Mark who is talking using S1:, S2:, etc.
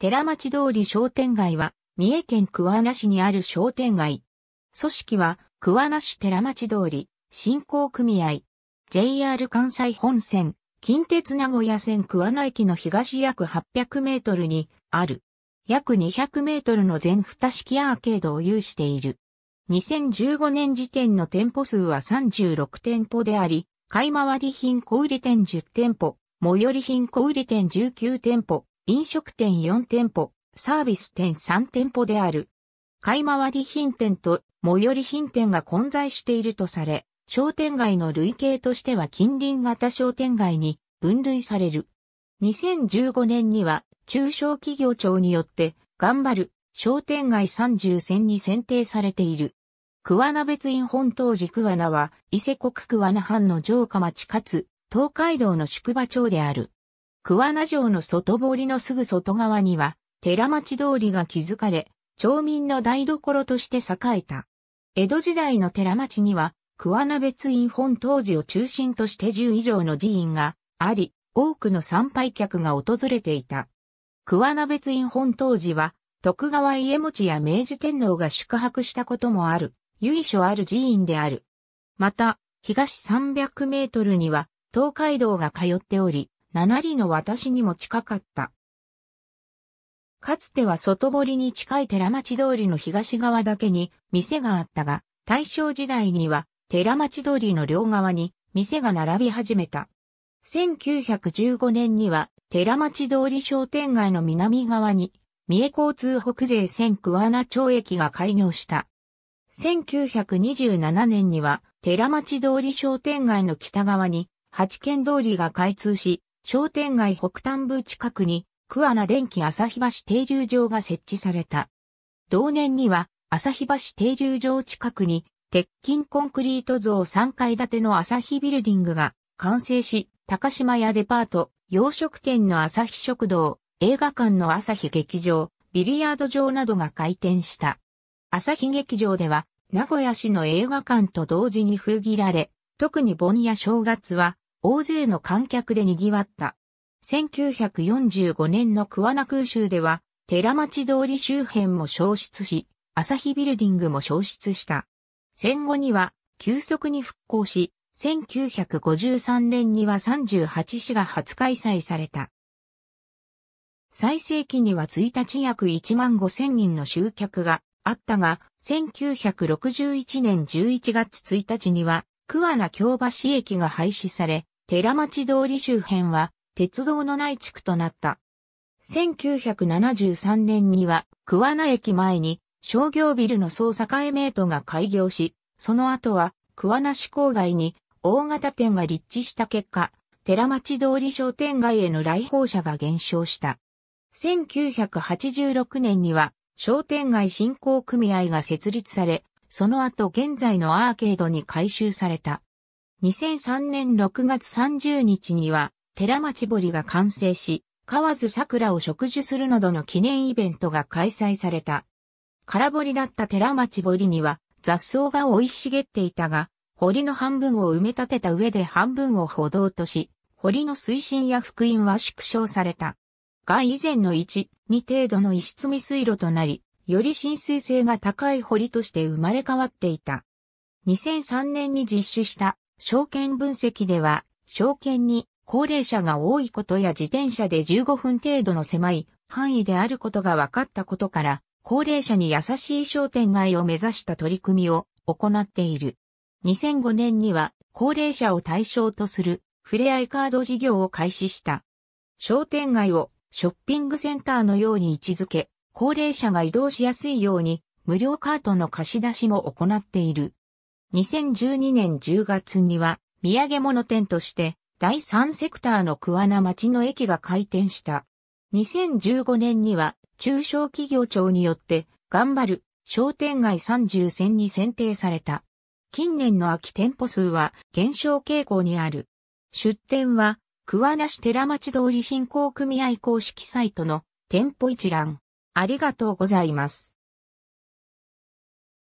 S1: 寺町通り商店街は、三重県桑名市にある商店街。組織は、桑名市寺町通り、振興組合。JR 関西本線、近鉄名古屋線桑名駅の東約800メートルにある。約200メートルの全蓋式アーケードを有している。2015年時点の店舗数は36店舗であり、買い回り品小売店10店舗、最寄り品小売店19店舗、飲食店4店舗、サービス店3店舗である。買い回り品店と最寄り品店が混在しているとされ、商店街の類型としては近隣型商店街に分類される。2015年には中小企業庁によって頑張る商店街30選に選定されている。桑名別院本当時桑名は伊勢国桑名藩の城下町かつ東海道の宿場町である。桑名城の外堀のすぐ外側には、寺町通りが築かれ、町民の台所として栄えた。江戸時代の寺町には、桑名別院本当時を中心として10以上の寺院があり、多くの参拝客が訪れていた。桑名別院本当時は、徳川家持や明治天皇が宿泊したこともある、由緒ある寺院である。また、東300メートルには、東海道が通っており、7里の私にも近かった。かつては外堀に近い寺町通りの東側だけに店があったが、大正時代には寺町通りの両側に店が並び始めた。1915年には寺町通り商店街の南側に三重交通北税線桑名町駅が開業した。1927年には寺町通り商店街の北側に八軒通りが開通し、商店街北端部近くに、桑名電気日橋停留場が設置された。同年には、日橋停留場近くに、鉄筋コンクリート像3階建ての日ビルディングが完成し、高島屋デパート、洋食店の朝日食堂、映画館の朝日劇場、ビリヤード場などが開店した。朝日劇場では、名古屋市の映画館と同時に封切られ、特に盆や正月は、大勢の観客で賑わった。1945年の桑名空襲では、寺町通り周辺も消失し、朝日ビルディングも消失した。戦後には、急速に復興し、1953年には38市が初開催された。最盛期には1日約1万5千人の集客があったが、1961年11月1日には、桑名京橋駅が廃止され、寺町通り周辺は鉄道のない地区となった。1973年には桑名駅前に商業ビルの総栄メートが開業し、その後は桑名市郊外に大型店が立地した結果、寺町通り商店街への来訪者が減少した。1986年には商店街振興組合が設立され、その後現在のアーケードに改修された。2003年6月30日には、寺町堀が完成し、河津桜を植樹するなどの記念イベントが開催された。空堀だった寺町堀には雑草が生い茂っていたが、堀の半分を埋め立てた上で半分を歩道とし、堀の水深や福音は縮小された。が以前の1、2程度の石積み水路となり、より浸水性が高い堀として生まれ変わっていた。2003年に実施した証券分析では、証券に高齢者が多いことや自転車で15分程度の狭い範囲であることが分かったことから、高齢者に優しい商店街を目指した取り組みを行っている。2005年には高齢者を対象とするふれあいカード事業を開始した。商店街をショッピングセンターのように位置づけ、高齢者が移動しやすいように無料カートの貸し出しも行っている。2012年10月には、土産物店として、第3セクターの桑名町の駅が開店した。2015年には、中小企業庁によって、頑張る商店街30選に選定された。近年の空き店舗数は減少傾向にある。出店は、桑名市寺町通り振興組合公式サイトの店舗一覧。ありがとうございます。